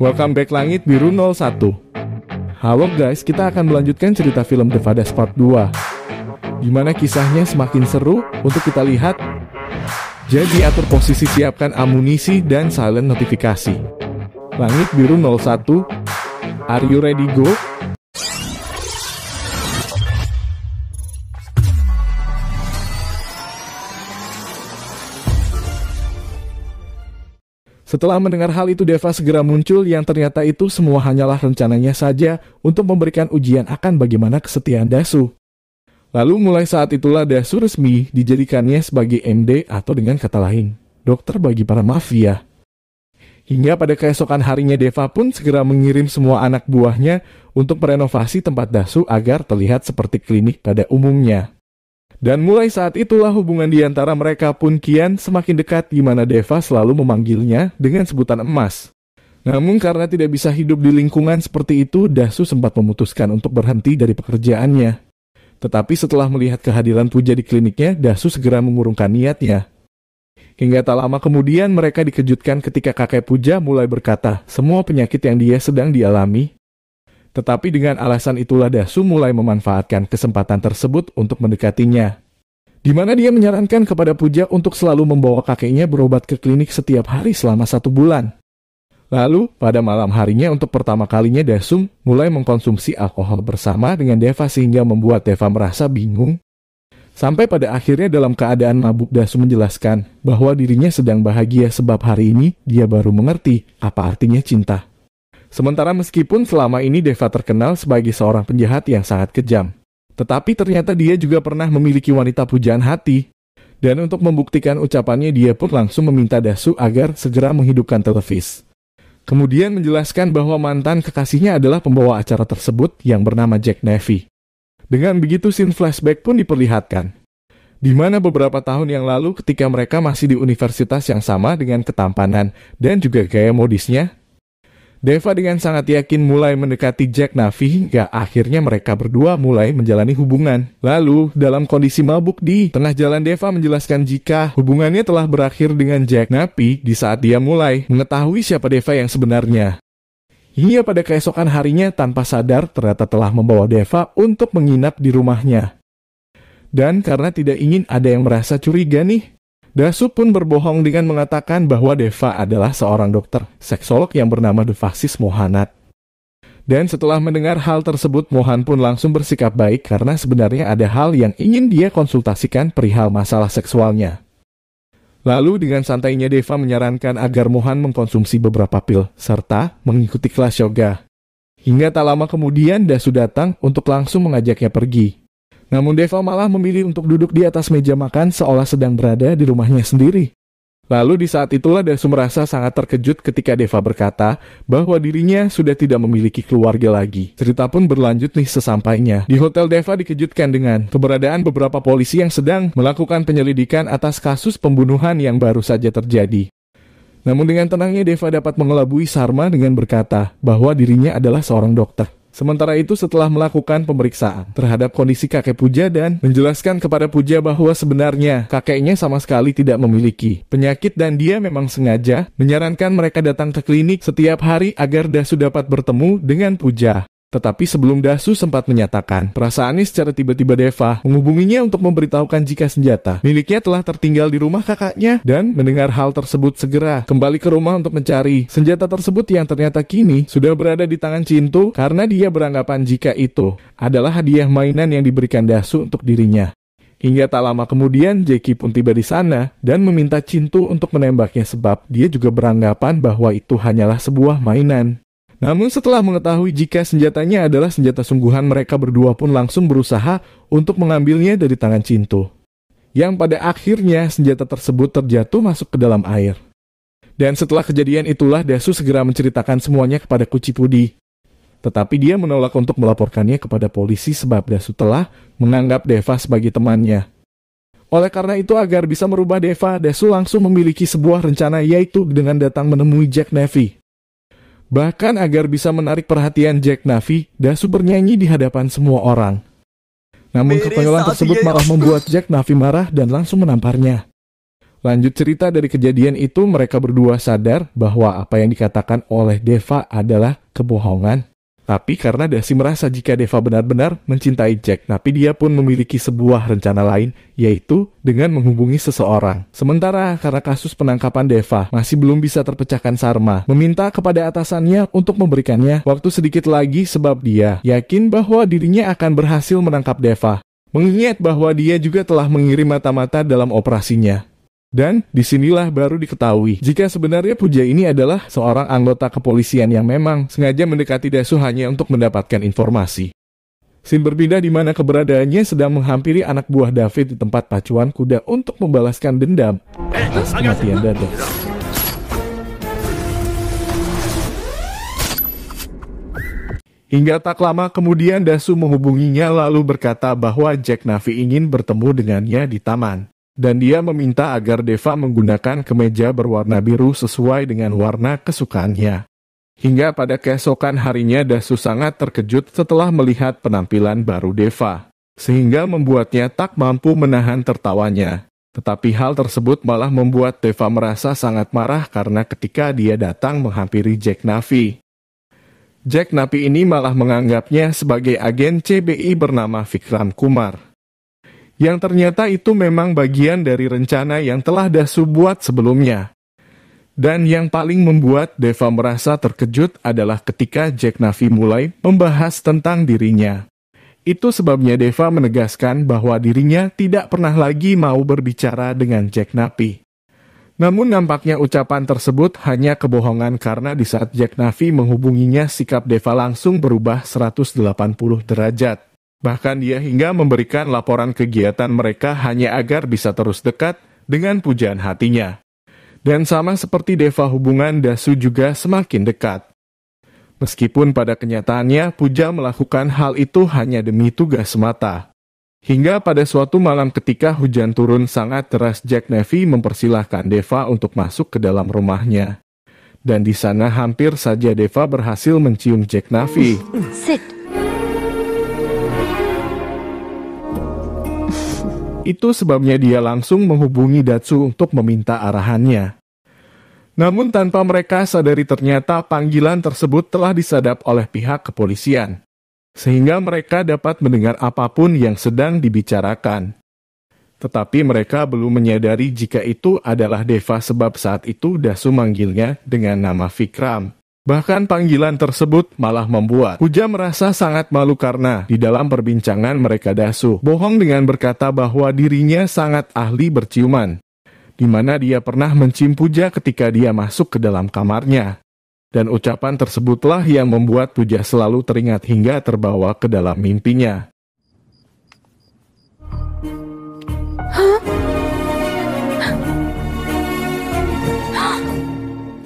Welcome back Langit Biru 01 Halo guys, kita akan melanjutkan cerita film The Fadas Part 2 Gimana kisahnya semakin seru untuk kita lihat Jadi atur posisi siapkan amunisi dan silent notifikasi Langit Biru 01 Are you ready go? Setelah mendengar hal itu, Deva segera muncul yang ternyata itu semua hanyalah rencananya saja untuk memberikan ujian akan bagaimana kesetiaan Dasu. Lalu mulai saat itulah Dasu resmi dijadikannya sebagai MD atau dengan kata lain, dokter bagi para mafia. Hingga pada keesokan harinya Deva pun segera mengirim semua anak buahnya untuk merenovasi tempat Dasu agar terlihat seperti klinik pada umumnya. Dan mulai saat itulah hubungan di antara mereka pun kian semakin dekat di mana Deva selalu memanggilnya dengan sebutan emas. Namun karena tidak bisa hidup di lingkungan seperti itu, Dasu sempat memutuskan untuk berhenti dari pekerjaannya. Tetapi setelah melihat kehadiran Puja di kliniknya, Dasu segera mengurungkan niatnya. Hingga tak lama kemudian mereka dikejutkan ketika kakek Puja mulai berkata, semua penyakit yang dia sedang dialami tetapi dengan alasan itulah Dasu mulai memanfaatkan kesempatan tersebut untuk mendekatinya. Di mana dia menyarankan kepada Puja untuk selalu membawa kakeknya berobat ke klinik setiap hari selama satu bulan. Lalu, pada malam harinya untuk pertama kalinya Dasum mulai mengkonsumsi alkohol bersama dengan Deva sehingga membuat Deva merasa bingung. Sampai pada akhirnya dalam keadaan mabuk Dasum menjelaskan bahwa dirinya sedang bahagia sebab hari ini dia baru mengerti apa artinya cinta. Sementara meskipun selama ini Deva terkenal sebagai seorang penjahat yang sangat kejam, tetapi ternyata dia juga pernah memiliki wanita pujaan hati. Dan untuk membuktikan ucapannya, dia pun langsung meminta Dasu agar segera menghidupkan televis. Kemudian menjelaskan bahwa mantan kekasihnya adalah pembawa acara tersebut yang bernama Jack Navy. Dengan begitu, scene flashback pun diperlihatkan. Di mana beberapa tahun yang lalu ketika mereka masih di universitas yang sama dengan ketampanan dan juga gaya modisnya, Deva dengan sangat yakin mulai mendekati Jack Navi hingga akhirnya mereka berdua mulai menjalani hubungan. Lalu, dalam kondisi mabuk di tengah jalan Deva menjelaskan jika hubungannya telah berakhir dengan Jack Navi di saat dia mulai mengetahui siapa Deva yang sebenarnya. Hingga pada keesokan harinya tanpa sadar ternyata telah membawa Deva untuk menginap di rumahnya. Dan karena tidak ingin ada yang merasa curiga nih, Dasu pun berbohong dengan mengatakan bahwa Deva adalah seorang dokter seksolog yang bernama Devasis Mohanat. Dan setelah mendengar hal tersebut, Mohan pun langsung bersikap baik karena sebenarnya ada hal yang ingin dia konsultasikan perihal masalah seksualnya. Lalu dengan santainya Deva menyarankan agar Mohan mengkonsumsi beberapa pil, serta mengikuti kelas yoga. Hingga tak lama kemudian Dasu datang untuk langsung mengajaknya pergi. Namun Deva malah memilih untuk duduk di atas meja makan seolah sedang berada di rumahnya sendiri. Lalu di saat itulah Desu merasa sangat terkejut ketika Deva berkata bahwa dirinya sudah tidak memiliki keluarga lagi. Cerita pun berlanjut nih sesampainya. Di hotel Deva dikejutkan dengan keberadaan beberapa polisi yang sedang melakukan penyelidikan atas kasus pembunuhan yang baru saja terjadi. Namun dengan tenangnya Deva dapat mengelabui Sarma dengan berkata bahwa dirinya adalah seorang dokter. Sementara itu setelah melakukan pemeriksaan terhadap kondisi kakek Puja dan menjelaskan kepada Puja bahwa sebenarnya kakeknya sama sekali tidak memiliki penyakit dan dia memang sengaja menyarankan mereka datang ke klinik setiap hari agar Dasu dapat bertemu dengan Puja. Tetapi sebelum Dasu sempat menyatakan, perasaannya secara tiba-tiba Deva menghubunginya untuk memberitahukan jika senjata miliknya telah tertinggal di rumah kakaknya dan mendengar hal tersebut segera kembali ke rumah untuk mencari senjata tersebut yang ternyata kini sudah berada di tangan Cintu karena dia beranggapan jika itu adalah hadiah mainan yang diberikan Dasu untuk dirinya. Hingga tak lama kemudian, Jackie pun tiba di sana dan meminta Cintu untuk menembaknya sebab dia juga beranggapan bahwa itu hanyalah sebuah mainan. Namun setelah mengetahui jika senjatanya adalah senjata sungguhan mereka berdua pun langsung berusaha untuk mengambilnya dari tangan Cinto. Yang pada akhirnya senjata tersebut terjatuh masuk ke dalam air. Dan setelah kejadian itulah Dasu segera menceritakan semuanya kepada Kucipudi. Tetapi dia menolak untuk melaporkannya kepada polisi sebab Dasu telah menganggap Deva sebagai temannya. Oleh karena itu agar bisa merubah Deva, Dasu langsung memiliki sebuah rencana yaitu dengan datang menemui Jack Nevy. Bahkan agar bisa menarik perhatian Jack Navi, Dasu bernyanyi di hadapan semua orang. Namun kekonyolan tersebut malah membuat Jack Navi marah dan langsung menamparnya. Lanjut cerita dari kejadian itu, mereka berdua sadar bahwa apa yang dikatakan oleh Deva adalah kebohongan. Tapi karena Dasi merasa jika Deva benar-benar mencintai Jack, tapi dia pun memiliki sebuah rencana lain, yaitu dengan menghubungi seseorang. Sementara karena kasus penangkapan Deva masih belum bisa terpecahkan Sarma, meminta kepada atasannya untuk memberikannya waktu sedikit lagi sebab dia yakin bahwa dirinya akan berhasil menangkap Deva. Mengingat bahwa dia juga telah mengirim mata-mata dalam operasinya. Dan disinilah baru diketahui jika sebenarnya Puja ini adalah seorang anggota kepolisian yang memang sengaja mendekati Dasu hanya untuk mendapatkan informasi. Sin berpindah di mana keberadaannya sedang menghampiri anak buah David di tempat pacuan kuda untuk membalaskan dendam eh, kematian Dados. Hingga tak lama kemudian Dasu menghubunginya lalu berkata bahwa Jack Navi ingin bertemu dengannya di taman dan dia meminta agar Deva menggunakan kemeja berwarna biru sesuai dengan warna kesukaannya. Hingga pada keesokan harinya Dasu sangat terkejut setelah melihat penampilan baru Deva, sehingga membuatnya tak mampu menahan tertawanya. Tetapi hal tersebut malah membuat Deva merasa sangat marah karena ketika dia datang menghampiri Jack Navi. Jack Navi ini malah menganggapnya sebagai agen CBI bernama Vikram Kumar yang ternyata itu memang bagian dari rencana yang telah Dasu buat sebelumnya. Dan yang paling membuat Deva merasa terkejut adalah ketika Jack Navi mulai membahas tentang dirinya. Itu sebabnya Deva menegaskan bahwa dirinya tidak pernah lagi mau berbicara dengan Jack Navi. Namun nampaknya ucapan tersebut hanya kebohongan karena di saat Jack Navi menghubunginya sikap Deva langsung berubah 180 derajat. Bahkan dia hingga memberikan laporan kegiatan mereka hanya agar bisa terus dekat dengan pujaan hatinya. Dan sama seperti Deva hubungan Dasu juga semakin dekat. Meskipun pada kenyataannya Puja melakukan hal itu hanya demi tugas semata. Hingga pada suatu malam ketika hujan turun sangat deras Jack Navy mempersilahkan Deva untuk masuk ke dalam rumahnya. Dan di sana hampir saja Deva berhasil mencium Jack Navy. Itu sebabnya dia langsung menghubungi Datsu untuk meminta arahannya. Namun tanpa mereka sadari ternyata panggilan tersebut telah disadap oleh pihak kepolisian, sehingga mereka dapat mendengar apapun yang sedang dibicarakan. Tetapi mereka belum menyadari jika itu adalah Deva sebab saat itu Dasu manggilnya dengan nama Vikram. Bahkan panggilan tersebut malah membuat Puja merasa sangat malu karena di dalam perbincangan mereka Dasu bohong dengan berkata bahwa dirinya sangat ahli berciuman, di mana dia pernah mencium Puja ketika dia masuk ke dalam kamarnya. Dan ucapan tersebutlah yang membuat Puja selalu teringat hingga terbawa ke dalam mimpinya. Huh?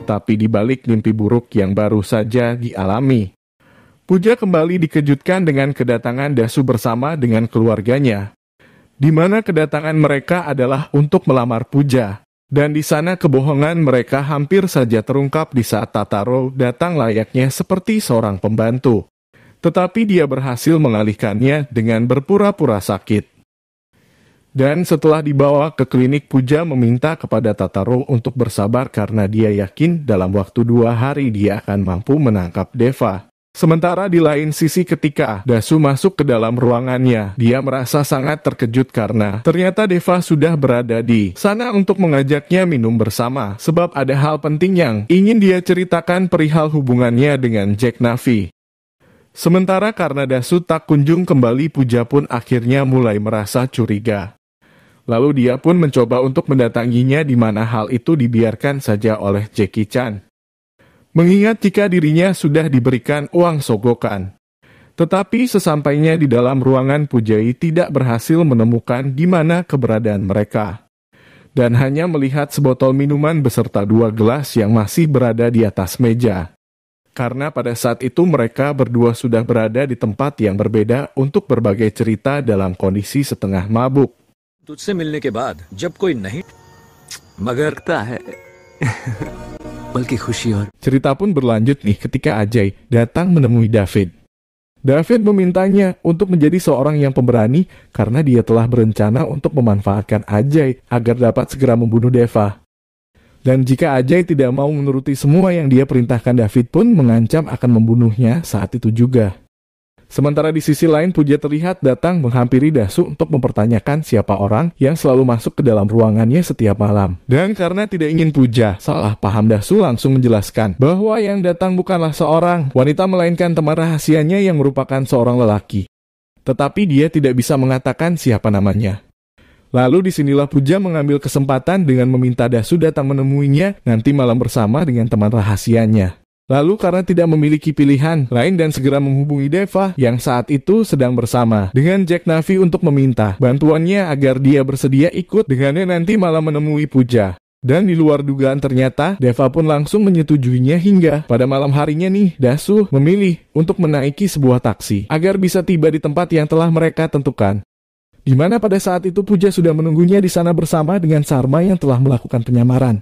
tapi di balik mimpi buruk yang baru saja dialami. Puja kembali dikejutkan dengan kedatangan Dasu bersama dengan keluarganya, di mana kedatangan mereka adalah untuk melamar Puja, dan di sana kebohongan mereka hampir saja terungkap di saat Tataro datang layaknya seperti seorang pembantu. Tetapi dia berhasil mengalihkannya dengan berpura-pura sakit. Dan setelah dibawa ke klinik, Puja meminta kepada Tataro untuk bersabar karena dia yakin dalam waktu dua hari dia akan mampu menangkap Deva. Sementara di lain sisi ketika Dasu masuk ke dalam ruangannya, dia merasa sangat terkejut karena ternyata Deva sudah berada di sana untuk mengajaknya minum bersama sebab ada hal penting yang ingin dia ceritakan perihal hubungannya dengan Jack Navi. Sementara karena Dasu tak kunjung kembali Puja pun akhirnya mulai merasa curiga. Lalu dia pun mencoba untuk mendatanginya di mana hal itu dibiarkan saja oleh Jackie Chan. Mengingat jika dirinya sudah diberikan uang sogokan. Tetapi sesampainya di dalam ruangan Pujai tidak berhasil menemukan di mana keberadaan mereka. Dan hanya melihat sebotol minuman beserta dua gelas yang masih berada di atas meja. Karena pada saat itu mereka berdua sudah berada di tempat yang berbeda untuk berbagai cerita dalam kondisi setengah mabuk. तुझसे मिलने के बाद जब कोई नहीं मगर है बल्कि खुशी और Cerita pun berlanjut nih ketika Ajay datang menemui David. David memintanya untuk menjadi seorang yang pemberani karena dia telah berencana untuk memanfaatkan Ajay agar dapat segera membunuh Deva. Dan jika Ajay tidak mau menuruti semua yang dia perintahkan David pun mengancam akan membunuhnya saat itu juga. Sementara di sisi lain, Puja terlihat datang menghampiri Dasu untuk mempertanyakan siapa orang yang selalu masuk ke dalam ruangannya setiap malam. Dan karena tidak ingin Puja, salah paham Dasu langsung menjelaskan bahwa yang datang bukanlah seorang wanita melainkan teman rahasianya yang merupakan seorang lelaki. Tetapi dia tidak bisa mengatakan siapa namanya. Lalu disinilah Puja mengambil kesempatan dengan meminta Dasu datang menemuinya nanti malam bersama dengan teman rahasianya. Lalu karena tidak memiliki pilihan lain dan segera menghubungi Deva yang saat itu sedang bersama dengan Jack Navi untuk meminta bantuannya agar dia bersedia ikut dengannya nanti malah menemui Puja. Dan di luar dugaan ternyata, Deva pun langsung menyetujuinya hingga pada malam harinya nih, Dasu memilih untuk menaiki sebuah taksi agar bisa tiba di tempat yang telah mereka tentukan. Di mana pada saat itu Puja sudah menunggunya di sana bersama dengan Sarma yang telah melakukan penyamaran.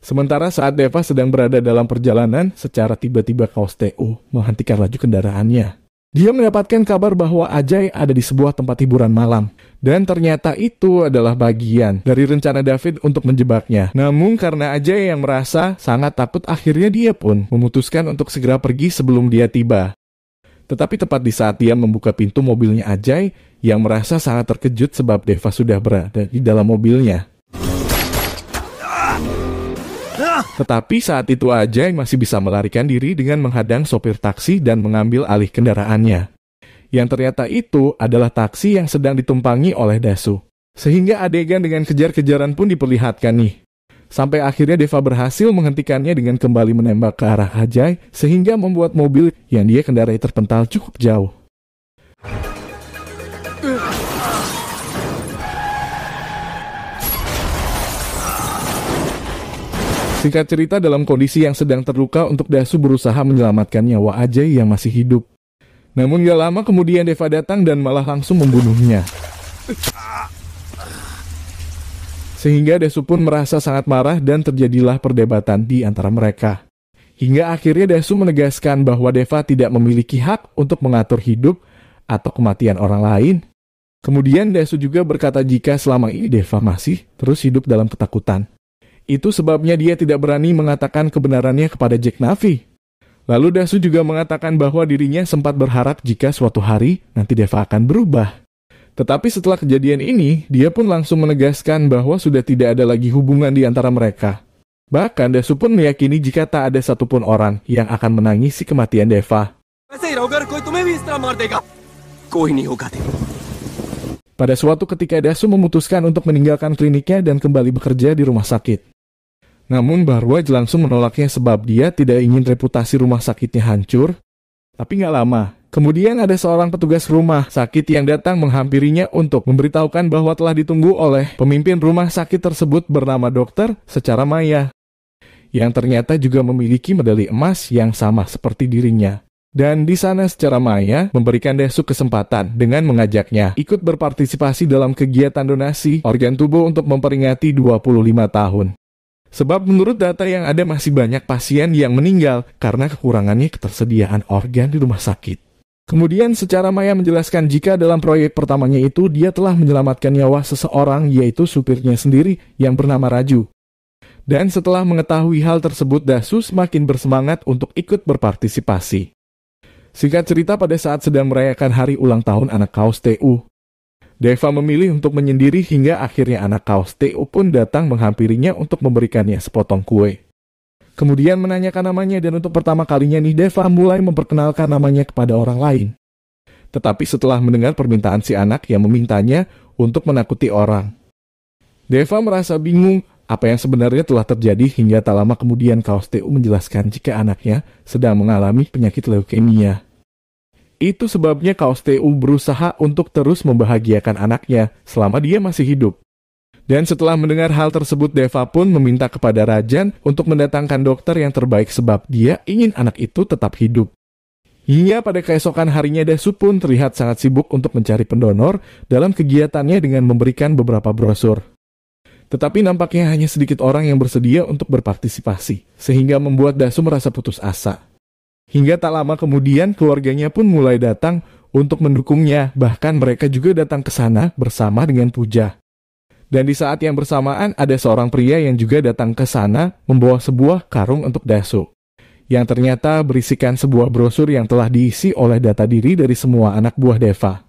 Sementara saat Deva sedang berada dalam perjalanan, secara tiba-tiba kaos TO menghentikan laju kendaraannya. Dia mendapatkan kabar bahwa Ajay ada di sebuah tempat hiburan malam. Dan ternyata itu adalah bagian dari rencana David untuk menjebaknya. Namun karena Ajay yang merasa sangat takut akhirnya dia pun memutuskan untuk segera pergi sebelum dia tiba. Tetapi tepat di saat dia membuka pintu mobilnya Ajay, yang merasa sangat terkejut sebab Deva sudah berada di dalam mobilnya. Tetapi saat itu Ajay masih bisa melarikan diri dengan menghadang sopir taksi dan mengambil alih kendaraannya. Yang ternyata itu adalah taksi yang sedang ditumpangi oleh Dasu. Sehingga adegan dengan kejar-kejaran pun diperlihatkan nih. Sampai akhirnya Deva berhasil menghentikannya dengan kembali menembak ke arah Ajay sehingga membuat mobil yang dia kendarai terpental cukup jauh. Singkat cerita, dalam kondisi yang sedang terluka untuk Dasu berusaha menyelamatkan nyawa Ajay yang masih hidup. Namun gak lama kemudian Deva datang dan malah langsung membunuhnya. Sehingga Dasu pun merasa sangat marah dan terjadilah perdebatan di antara mereka. Hingga akhirnya Dasu menegaskan bahwa Deva tidak memiliki hak untuk mengatur hidup atau kematian orang lain. Kemudian Dasu juga berkata jika selama ini Deva masih terus hidup dalam ketakutan. Itu sebabnya dia tidak berani mengatakan kebenarannya kepada Jack Navi. Lalu Dasu juga mengatakan bahwa dirinya sempat berharap jika suatu hari nanti Deva akan berubah. Tetapi setelah kejadian ini, dia pun langsung menegaskan bahwa sudah tidak ada lagi hubungan di antara mereka. Bahkan Dasu pun meyakini jika tak ada satupun orang yang akan menangisi kematian Deva. Pada suatu ketika Dasu memutuskan untuk meninggalkan kliniknya dan kembali bekerja di rumah sakit. Namun Barwaj langsung menolaknya sebab dia tidak ingin reputasi rumah sakitnya hancur. Tapi nggak lama, kemudian ada seorang petugas rumah sakit yang datang menghampirinya untuk memberitahukan bahwa telah ditunggu oleh pemimpin rumah sakit tersebut bernama dokter secara maya. Yang ternyata juga memiliki medali emas yang sama seperti dirinya. Dan di sana secara maya memberikan Desu kesempatan dengan mengajaknya ikut berpartisipasi dalam kegiatan donasi organ tubuh untuk memperingati 25 tahun. Sebab menurut data yang ada masih banyak pasien yang meninggal karena kekurangannya ketersediaan organ di rumah sakit. Kemudian secara maya menjelaskan jika dalam proyek pertamanya itu dia telah menyelamatkan nyawa seseorang yaitu supirnya sendiri yang bernama Raju. Dan setelah mengetahui hal tersebut, Dasu semakin bersemangat untuk ikut berpartisipasi. Singkat cerita pada saat sedang merayakan hari ulang tahun anak kaos TU, Deva memilih untuk menyendiri hingga akhirnya anak kaos tu pun datang menghampirinya untuk memberikannya sepotong kue. Kemudian menanyakan namanya dan untuk pertama kalinya nih Deva mulai memperkenalkan namanya kepada orang lain. Tetapi setelah mendengar permintaan si anak yang memintanya untuk menakuti orang. Deva merasa bingung apa yang sebenarnya telah terjadi hingga tak lama kemudian Kaos TU menjelaskan jika anaknya sedang mengalami penyakit leukemia. Itu sebabnya Kaos TU berusaha untuk terus membahagiakan anaknya selama dia masih hidup. Dan setelah mendengar hal tersebut, Deva pun meminta kepada Rajan untuk mendatangkan dokter yang terbaik sebab dia ingin anak itu tetap hidup. Hingga pada keesokan harinya Desu pun terlihat sangat sibuk untuk mencari pendonor dalam kegiatannya dengan memberikan beberapa brosur. Tetapi nampaknya hanya sedikit orang yang bersedia untuk berpartisipasi, sehingga membuat Dasu merasa putus asa. Hingga tak lama kemudian keluarganya pun mulai datang untuk mendukungnya. Bahkan mereka juga datang ke sana bersama dengan Puja. Dan di saat yang bersamaan ada seorang pria yang juga datang ke sana membawa sebuah karung untuk dasu. Yang ternyata berisikan sebuah brosur yang telah diisi oleh data diri dari semua anak buah Deva.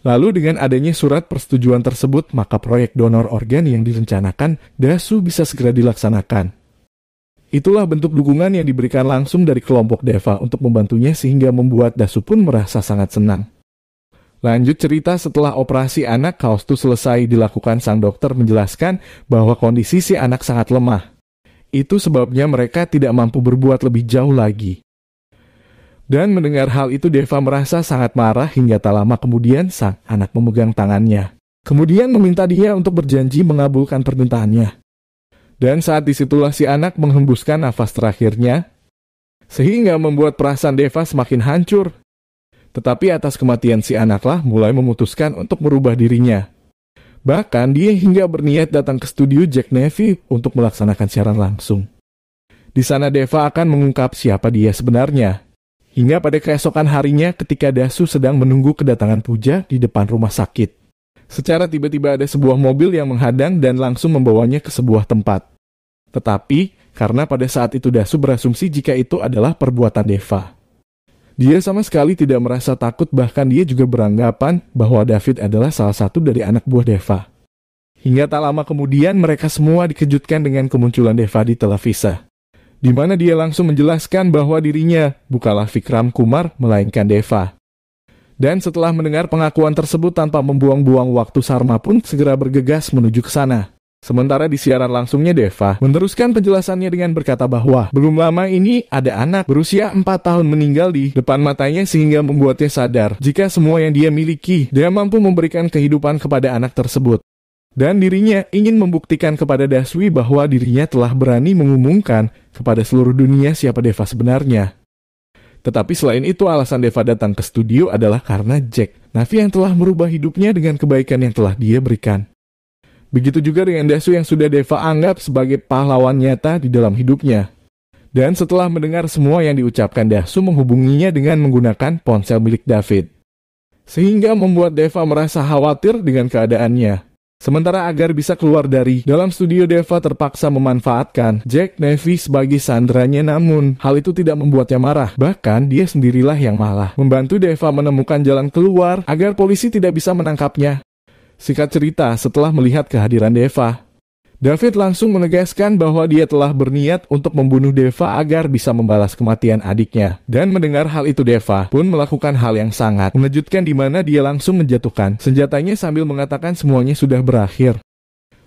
Lalu dengan adanya surat persetujuan tersebut, maka proyek donor organ yang direncanakan Dasu bisa segera dilaksanakan. Itulah bentuk dukungan yang diberikan langsung dari kelompok Deva untuk membantunya sehingga membuat Dasu pun merasa sangat senang. Lanjut cerita setelah operasi anak Kaustu selesai dilakukan sang dokter menjelaskan bahwa kondisi si anak sangat lemah. Itu sebabnya mereka tidak mampu berbuat lebih jauh lagi. Dan mendengar hal itu Deva merasa sangat marah hingga tak lama kemudian sang anak memegang tangannya. Kemudian meminta dia untuk berjanji mengabulkan permintaannya. Dan saat disitulah si anak menghembuskan nafas terakhirnya, sehingga membuat perasaan Deva semakin hancur. Tetapi atas kematian si anaklah mulai memutuskan untuk merubah dirinya. Bahkan dia hingga berniat datang ke studio Jack Nevy untuk melaksanakan siaran langsung. Di sana Deva akan mengungkap siapa dia sebenarnya. Hingga pada keesokan harinya ketika Dasu sedang menunggu kedatangan Puja di depan rumah sakit. Secara tiba-tiba ada sebuah mobil yang menghadang dan langsung membawanya ke sebuah tempat. Tetapi, karena pada saat itu Dasu berasumsi jika itu adalah perbuatan Deva. Dia sama sekali tidak merasa takut bahkan dia juga beranggapan bahwa David adalah salah satu dari anak buah Deva. Hingga tak lama kemudian mereka semua dikejutkan dengan kemunculan Deva di Televisa. Di mana dia langsung menjelaskan bahwa dirinya bukanlah Vikram Kumar melainkan Deva. Dan setelah mendengar pengakuan tersebut tanpa membuang-buang waktu Sarma pun segera bergegas menuju ke sana. Sementara di siaran langsungnya Deva meneruskan penjelasannya dengan berkata bahwa belum lama ini ada anak berusia 4 tahun meninggal di depan matanya sehingga membuatnya sadar jika semua yang dia miliki dia mampu memberikan kehidupan kepada anak tersebut. Dan dirinya ingin membuktikan kepada Daswi bahwa dirinya telah berani mengumumkan kepada seluruh dunia siapa Deva sebenarnya. Tetapi selain itu alasan Deva datang ke studio adalah karena Jack, Navi yang telah merubah hidupnya dengan kebaikan yang telah dia berikan. Begitu juga dengan Dasu yang sudah Deva anggap sebagai pahlawan nyata di dalam hidupnya. Dan setelah mendengar semua yang diucapkan Dasu menghubunginya dengan menggunakan ponsel milik David. Sehingga membuat Deva merasa khawatir dengan keadaannya. Sementara agar bisa keluar dari dalam studio Deva terpaksa memanfaatkan Jack Nevy sebagai sandranya namun hal itu tidak membuatnya marah. Bahkan dia sendirilah yang malah membantu Deva menemukan jalan keluar agar polisi tidak bisa menangkapnya. Singkat cerita, setelah melihat kehadiran Deva, David langsung menegaskan bahwa dia telah berniat untuk membunuh Deva agar bisa membalas kematian adiknya. Dan mendengar hal itu Deva pun melakukan hal yang sangat mengejutkan di mana dia langsung menjatuhkan senjatanya sambil mengatakan semuanya sudah berakhir.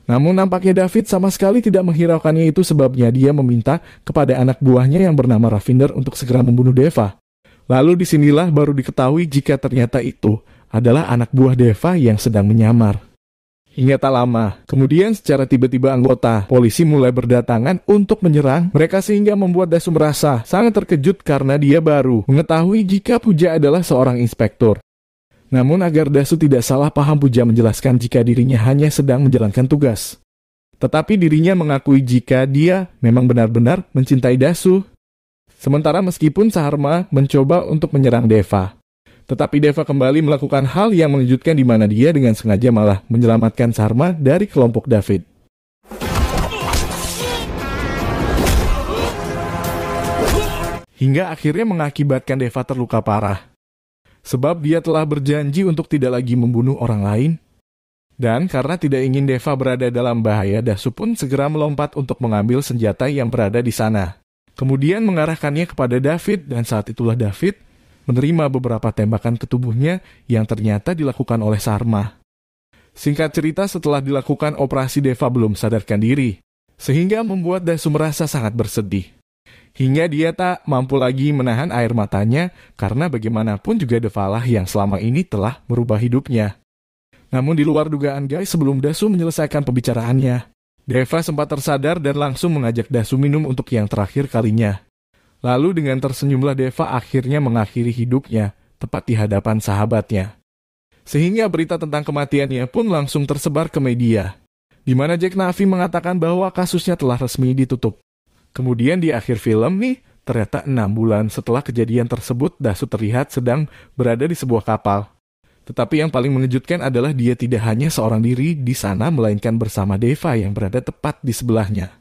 Namun nampaknya David sama sekali tidak menghiraukannya itu sebabnya dia meminta kepada anak buahnya yang bernama Ravinder untuk segera membunuh Deva. Lalu disinilah baru diketahui jika ternyata itu adalah anak buah Deva yang sedang menyamar hingga tak lama. Kemudian secara tiba-tiba anggota polisi mulai berdatangan untuk menyerang mereka sehingga membuat Dasu merasa sangat terkejut karena dia baru mengetahui jika Puja adalah seorang inspektur. Namun agar Dasu tidak salah paham Puja menjelaskan jika dirinya hanya sedang menjalankan tugas. Tetapi dirinya mengakui jika dia memang benar-benar mencintai Dasu. Sementara meskipun Saharma mencoba untuk menyerang Deva, tetapi Deva kembali melakukan hal yang mengejutkan di mana dia dengan sengaja malah menyelamatkan Sarma dari kelompok David. Hingga akhirnya mengakibatkan Deva terluka parah. Sebab dia telah berjanji untuk tidak lagi membunuh orang lain. Dan karena tidak ingin Deva berada dalam bahaya, Dasu pun segera melompat untuk mengambil senjata yang berada di sana. Kemudian mengarahkannya kepada David dan saat itulah David menerima beberapa tembakan ke tubuhnya yang ternyata dilakukan oleh Sarma. Singkat cerita setelah dilakukan operasi Deva belum sadarkan diri, sehingga membuat Dasu merasa sangat bersedih. Hingga dia tak mampu lagi menahan air matanya karena bagaimanapun juga Devalah yang selama ini telah merubah hidupnya. Namun di luar dugaan guys sebelum Dasu menyelesaikan pembicaraannya, Deva sempat tersadar dan langsung mengajak Dasu minum untuk yang terakhir kalinya. Lalu dengan tersenyumlah Deva akhirnya mengakhiri hidupnya tepat di hadapan sahabatnya. Sehingga berita tentang kematiannya pun langsung tersebar ke media, di mana Jack Navi mengatakan bahwa kasusnya telah resmi ditutup. Kemudian di akhir film nih, ternyata enam bulan setelah kejadian tersebut Dasu terlihat sedang berada di sebuah kapal. Tetapi yang paling mengejutkan adalah dia tidak hanya seorang diri di sana melainkan bersama Deva yang berada tepat di sebelahnya.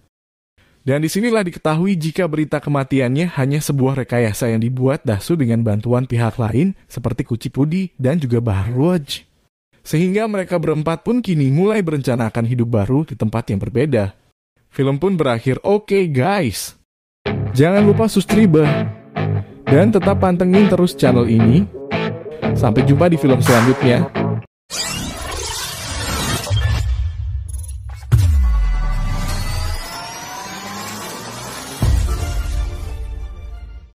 Dan disinilah diketahui jika berita kematiannya hanya sebuah rekayasa yang dibuat Dasu dengan bantuan pihak lain seperti Kucipudi dan juga Baharwaj. Sehingga mereka berempat pun kini mulai berencana akan hidup baru di tempat yang berbeda. Film pun berakhir, oke okay guys. Jangan lupa subscribe dan tetap pantengin terus channel ini. Sampai jumpa di film selanjutnya.